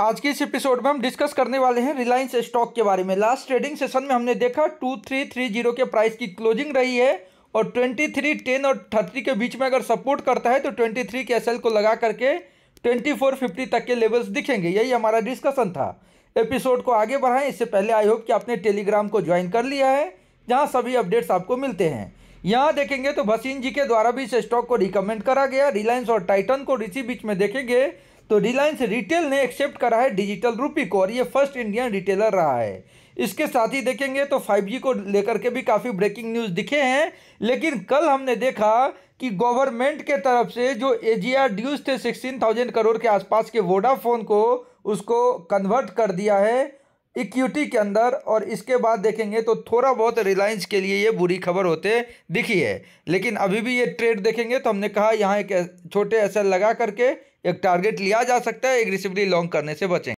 आज के इस एपिसोड में हम डिस्कस करने वाले हैं रिलायंस स्टॉक के बारे में लास्ट ट्रेडिंग सेशन में हमने देखा टू थ्री थ्री जीरो के प्राइस की क्लोजिंग रही है और ट्वेंटी थ्री टेन और थर्टी के बीच में अगर सपोर्ट करता है तो ट्वेंटी थ्री के एस को लगा करके ट्वेंटी फोर फिफ्टी तक के लेवल्स दिखेंगे यही हमारा डिस्कशन था एपिसोड को आगे बढ़ाएं इससे पहले आई होप कि आपने टेलीग्राम को ज्वाइन कर लिया है जहाँ सभी अपडेट्स आपको मिलते हैं यहाँ देखेंगे तो भसीन जी के द्वारा भी इस स्टॉक को रिकमेंड करा गया रिलायंस और टाइटन को इसी बीच में देखेंगे तो रिलायंस रिटेल ने एक्सेप्ट करा है डिजिटल रूपी को और ये फर्स्ट इंडियन रिटेलर रहा है इसके साथ ही देखेंगे तो 5G को लेकर के भी काफ़ी ब्रेकिंग न्यूज़ दिखे हैं लेकिन कल हमने देखा कि गवर्नमेंट के तरफ से जो एजीआर ड्यूज थे सिक्सटीन थाउजेंड करोड़ के आसपास के वोडाफोन को उसको कन्वर्ट कर दिया है इक्विटी के अंदर और इसके बाद देखेंगे तो थोड़ा बहुत रिलायंस के लिए ये बुरी खबर होते दिखी है लेकिन अभी भी ये ट्रेड देखेंगे तो हमने कहा यहाँ एक छोटे एस लगा करके एक टारगेट लिया जा सकता है एग्रेसिवली लॉन्ग करने से बचें